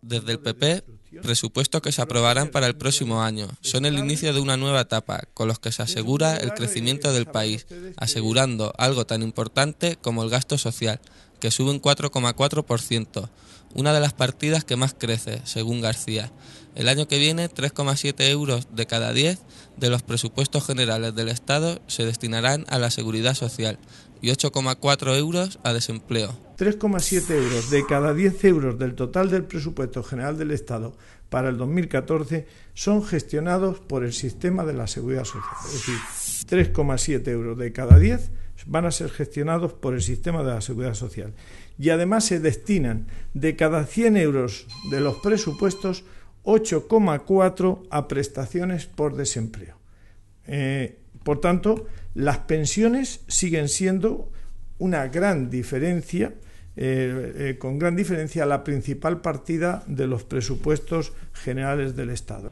Desde el PP, presupuestos que se aprobarán para el próximo año son el inicio de una nueva etapa, con los que se asegura el crecimiento del país, asegurando algo tan importante como el gasto social, que sube un 4,4%, una de las partidas que más crece, según García. El año que viene, 3,7 euros de cada 10 de los presupuestos generales del Estado se destinarán a la seguridad social, y 8,4 euros a desempleo. 3,7 euros de cada 10 euros del total del presupuesto general del Estado para el 2014 son gestionados por el sistema de la seguridad social. Es decir, 3,7 euros de cada 10 van a ser gestionados por el sistema de la seguridad social. Y además se destinan de cada 100 euros de los presupuestos 8,4 a prestaciones por desempleo. Eh, por tanto, las pensiones siguen siendo una gran diferencia, eh, eh, con gran diferencia, la principal partida de los presupuestos generales del Estado.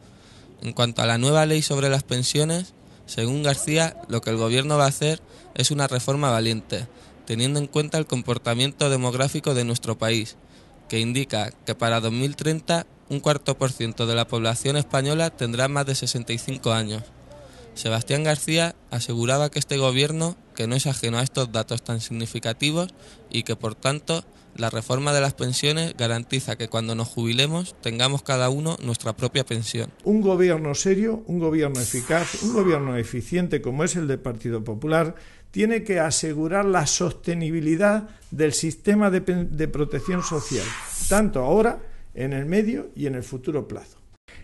En cuanto a la nueva ley sobre las pensiones, según García, lo que el Gobierno va a hacer es una reforma valiente, teniendo en cuenta el comportamiento demográfico de nuestro país, que indica que para 2030 un cuarto por ciento de la población española tendrá más de 65 años. Sebastián García aseguraba que este gobierno, que no es ajeno a estos datos tan significativos y que por tanto la reforma de las pensiones garantiza que cuando nos jubilemos tengamos cada uno nuestra propia pensión. Un gobierno serio, un gobierno eficaz, un gobierno eficiente como es el del Partido Popular, tiene que asegurar la sostenibilidad del sistema de, de protección social, tanto ahora, en el medio y en el futuro plazo.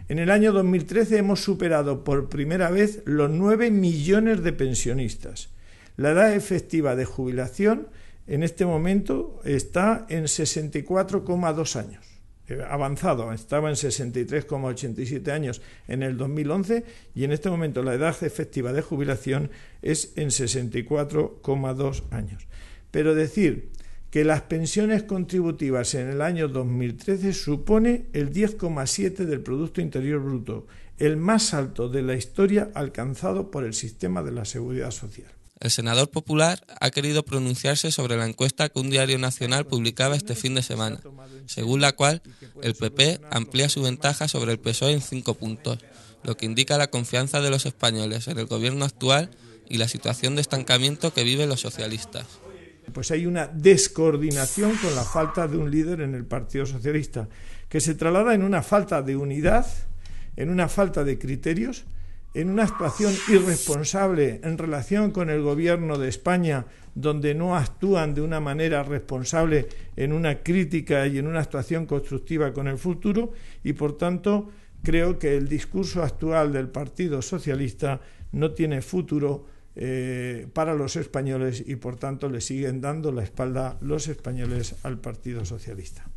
En el año 2013 hemos superado por primera vez los 9 millones de pensionistas. La edad efectiva de jubilación en este momento está en 64,2 años. Eh, avanzado, estaba en 63,87 años en el 2011 y en este momento la edad efectiva de jubilación es en 64,2 años. Pero decir que las pensiones contributivas en el año 2013 supone el 10,7 del Producto Interior Bruto, el más alto de la historia alcanzado por el sistema de la seguridad social. El senador popular ha querido pronunciarse sobre la encuesta que un diario nacional publicaba este fin de semana, según la cual el PP amplía su ventaja sobre el PSOE en cinco puntos, lo que indica la confianza de los españoles en el gobierno actual y la situación de estancamiento que viven los socialistas pues hay una descoordinación con la falta de un líder en el Partido Socialista, que se traslada en una falta de unidad, en una falta de criterios, en una actuación irresponsable en relación con el gobierno de España, donde no actúan de una manera responsable en una crítica y en una actuación constructiva con el futuro, y por tanto creo que el discurso actual del Partido Socialista no tiene futuro eh, para los españoles y por tanto le siguen dando la espalda los españoles al Partido Socialista.